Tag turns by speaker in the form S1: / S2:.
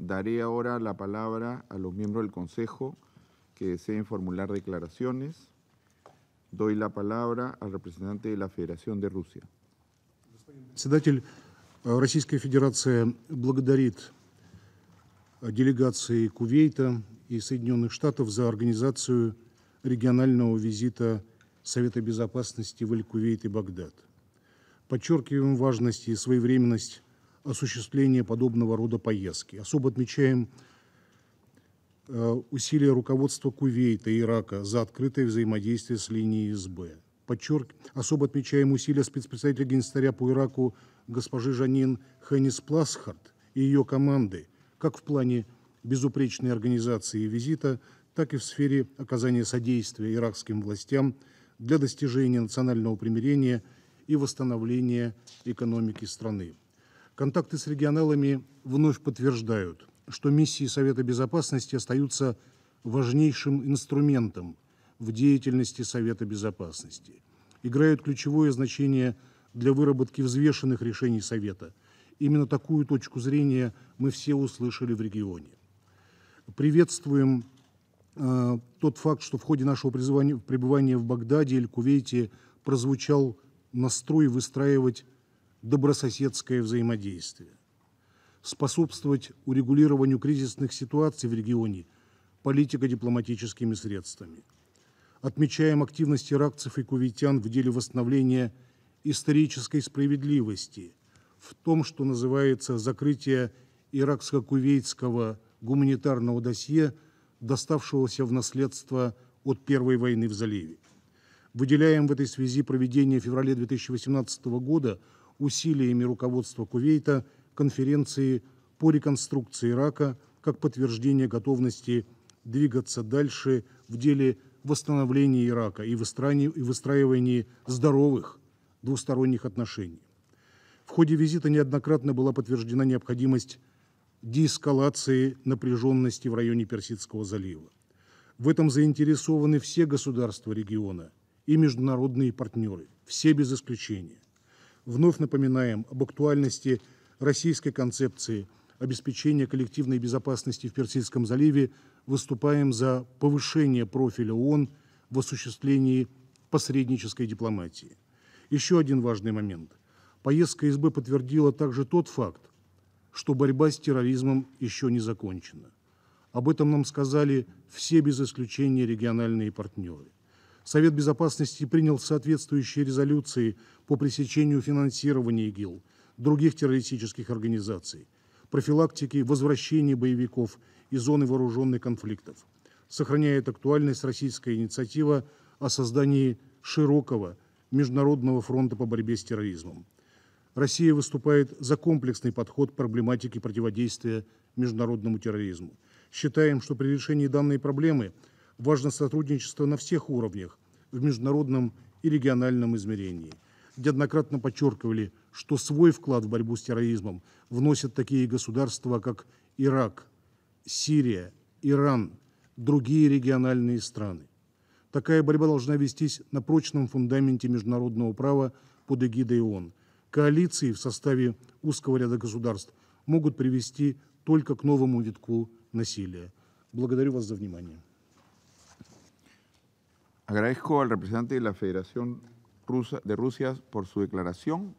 S1: Daré ahora la palabra a los miembros del Consejo que deseen formular declaraciones. Doy la palabra al representante de la Federación de Rusia. Председатель э, Российской Федерации благодарит э, делегации Кувейта и Соединенных Штатов за организацию регионального визита Совета Безопасности в Аль-Кувейт и Багдад. Подчеркиваем важность и своевременность осуществления подобного рода поездки. Особо отмечаем э, усилия руководства Кувейта и Ирака за открытое взаимодействие с линией СБ. Подчерк, особо отмечаем усилия спецпредставителя Генстаря по Ираку госпожи Жанин Хеннис Пласхарт и ее команды, как в плане безупречной организации визита, так и в сфере оказания содействия иракским властям для достижения национального примирения и восстановления экономики страны. Контакты с регионалами вновь подтверждают, что миссии Совета Безопасности остаются важнейшим инструментом в деятельности Совета Безопасности, играют ключевое значение для выработки взвешенных решений Совета. Именно такую точку зрения мы все услышали в регионе. Приветствуем э, тот факт, что в ходе нашего пребывания в Багдаде или Кувейте прозвучал настрой выстраивать добрососедское взаимодействие, способствовать урегулированию кризисных ситуаций в регионе политико-дипломатическими средствами. Отмечаем активность иракцев и кувейтян в деле восстановления исторической справедливости в том, что называется закрытие иракско-кувейтского гуманитарного досье, доставшегося в наследство от Первой войны в заливе. Выделяем в этой связи проведение в феврале 2018 года – усилиями руководства Кувейта конференции по реконструкции Ирака как подтверждение готовности двигаться дальше в деле восстановления Ирака и выстраивании здоровых двусторонних отношений. В ходе визита неоднократно была подтверждена необходимость деэскалации напряженности в районе Персидского залива. В этом заинтересованы все государства региона и международные партнеры, все без исключения вновь напоминаем об актуальности российской концепции обеспечения коллективной безопасности в Персидском заливе, выступаем за повышение профиля ООН в осуществлении посреднической дипломатии. Еще один важный момент. Поездка СБ подтвердила также тот факт, что борьба с терроризмом еще не закончена. Об этом нам сказали все без исключения региональные партнеры. Совет Безопасности принял соответствующие резолюции по пресечению финансирования ИГИЛ, других террористических организаций, профилактике возвращения боевиков из зоны вооруженных конфликтов. Сохраняет актуальность российская инициатива о создании широкого Международного фронта по борьбе с терроризмом. Россия выступает за комплексный подход к проблематике противодействия международному терроризму. Считаем, что при решении данной проблемы – важно сотрудничество на всех уровнях в международном и региональном измерении. Неоднократно подчеркивали, что свой вклад в борьбу с терроризмом вносят такие государства, как Ирак, Сирия, Иран, другие региональные страны. Такая борьба должна вестись на прочном фундаменте международного права под эгидой ООН. Коалиции в составе узкого ряда государств могут привести только к новому витку насилия. Благодарю вас за внимание. Agradezco al representante de la Federación Rusa, de Rusia por su declaración.